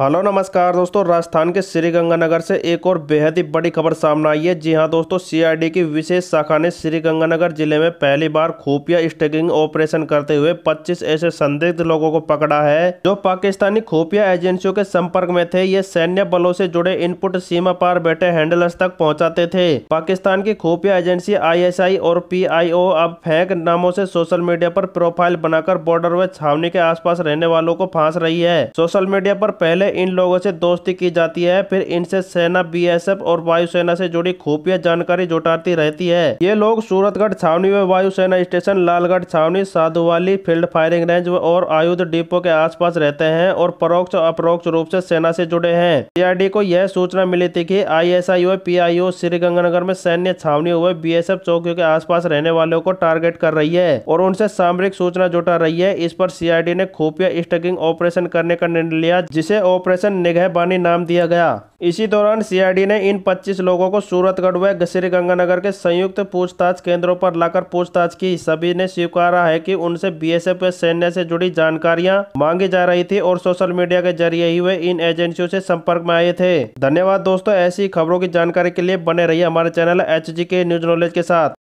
hello नमस्कार दोस्तों राजस्थान के श्रीगंगानगर से एक और बेहद ही बड़ी खबर सामने आई है जी हां दोस्तों सीआईडी की विशेष शाखा ने श्रीगंगानगर जिले में पहली बार खुफिया स्टेकिंग ऑपरेशन करते हुए 25 ऐसे संदिग्ध लोगों को पकड़ा है जो पाकिस्तानी खुफिया एजेंसियों के संपर्क में थे ये सैन्य बलों से जुड़े इनपुट सीमा पार बैठे हैंडलर्स तक पहुँचाते थे पाकिस्तान की खुफिया एजेंसी आई और पी अब फेंक नामों से सोशल मीडिया पर प्रोफाइल बनाकर बॉर्डर व छावनी के आस रहने वालों को फांस रही है सोशल मीडिया पर पहले है इन लोगों से दोस्ती की जाती है फिर इनसे सेना बीएसएफ और वायुसेना से जुड़ी खुफिया जानकारी जुटाती रहती है ये लोग सूरतगढ़ छावनी में वायुसेना स्टेशन लालगढ़ छावनी साधुवाली फील्ड फायरिंग रेंज और आयुध डिपो के आस रहते हैं और परोक्ष अपरोक्ष रूप से सेना से जुड़े हैं सीआईडी को यह सूचना मिली थी की आई एस पीआईओ श्रीगंगानगर में सैन्य छावनी हुए एफ चौकियों के आस रहने वालों को टारगेट कर रही है और उनसे सामरिक सूचना जुटा रही है इस पर सीआईडी ने खुफिया स्टकिंग ऑपरेशन करने का निर्णय लिया जिसे ऑपरेशन निगहबानी नाम दिया गया इसी दौरान सीआईडी ने इन 25 लोगों को सूरतगढ़ व श्री गंगानगर के संयुक्त पूछताछ केंद्रों पर लाकर पूछताछ की सभी ने स्वीकारा है कि उनसे बीएसएफ एफ सैन्य से जुड़ी जानकारियां मांगी जा रही थी और सोशल मीडिया के जरिए ही वे इन एजेंसियों से संपर्क में आए थे धन्यवाद दोस्तों ऐसी खबरों की जानकारी के लिए बने रहिए हमारे चैनल एच न्यूज नॉलेज के साथ